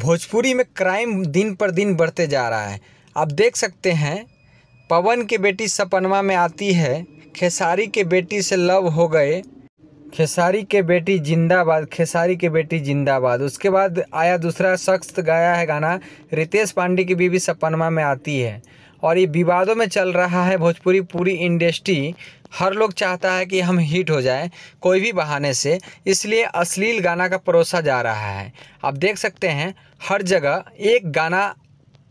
भोजपुरी में क्राइम दिन पर दिन बढ़ते जा रहा है आप देख सकते हैं पवन के बेटी सपनवा में आती है खेसारी के बेटी से लव हो गए खेसारी के बेटी जिंदाबाद खेसारी के बेटी जिंदाबाद उसके बाद आया दूसरा शख्स गाया है गाना रितेश पांडे की बीवी सपनवा में आती है और ये विवादों में चल रहा है भोजपुरी पूरी इंडस्ट्री हर लोग चाहता है कि हम हिट हो जाए कोई भी बहाने से इसलिए अश्लील गाना का परोसा जा रहा है आप देख सकते हैं हर जगह एक गाना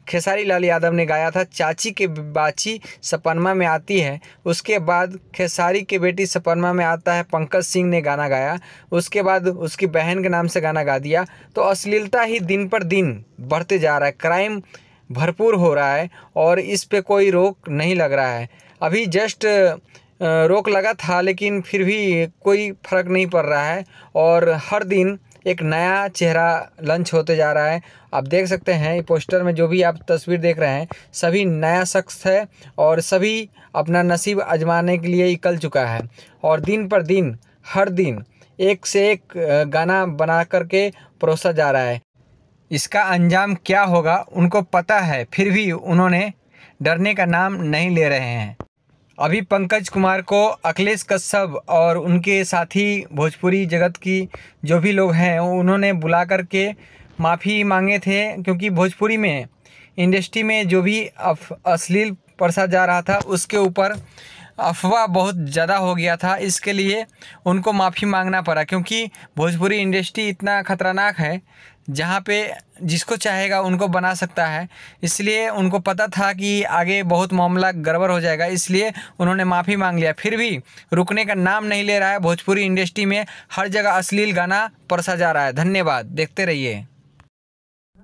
खेसारी लाल यादव ने गाया था चाची के बाची सपनमा में आती है उसके बाद खेसारी के बेटी सपनमा में आता है पंकज सिंह ने गाना गाया उसके बाद उसकी बहन के नाम से गाना गा दिया तो अश्लीलता ही दिन पर दिन बढ़ते जा रहा है क्राइम भरपूर हो रहा है और इस पे कोई रोक नहीं लग रहा है अभी जस्ट रोक लगा था लेकिन फिर भी कोई फ़र्क नहीं पड़ रहा है और हर दिन एक नया चेहरा लंच होते जा रहा है आप देख सकते हैं पोस्टर में जो भी आप तस्वीर देख रहे हैं सभी नया शख्स है और सभी अपना नसीब आजमाने के लिए निकल चुका है और दिन पर दिन हर दिन एक से एक गाना बना करके परोसा जा रहा है इसका अंजाम क्या होगा उनको पता है फिर भी उन्होंने डरने का नाम नहीं ले रहे हैं अभी पंकज कुमार को अखिलेश कश्यप और उनके साथी भोजपुरी जगत की जो भी लोग हैं उन्होंने बुला कर के माफ़ी मांगे थे क्योंकि भोजपुरी में इंडस्ट्री में जो भी अश्लील परसा जा रहा था उसके ऊपर अफवाह बहुत ज़्यादा हो गया था इसके लिए उनको माफ़ी मांगना पड़ा क्योंकि भोजपुरी इंडस्ट्री इतना ख़तरनाक है जहाँ पे जिसको चाहेगा उनको बना सकता है इसलिए उनको पता था कि आगे बहुत मामला गड़बड़ हो जाएगा इसलिए उन्होंने माफ़ी मांग लिया फिर भी रुकने का नाम नहीं ले रहा है भोजपुरी इंडस्ट्री में हर जगह अश्लील गाना परसा जा रहा है धन्यवाद देखते रहिए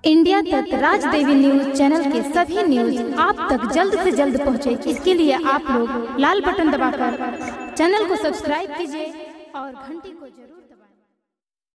इंडिया तक राज देवी न्यूज चैनल के सभी न्यूज आप तक जल्द से जल्द पहुंचे इसके लिए आप लोग लाल बटन दबाकर चैनल को सब्सक्राइब कीजिए और घंटी को जरूर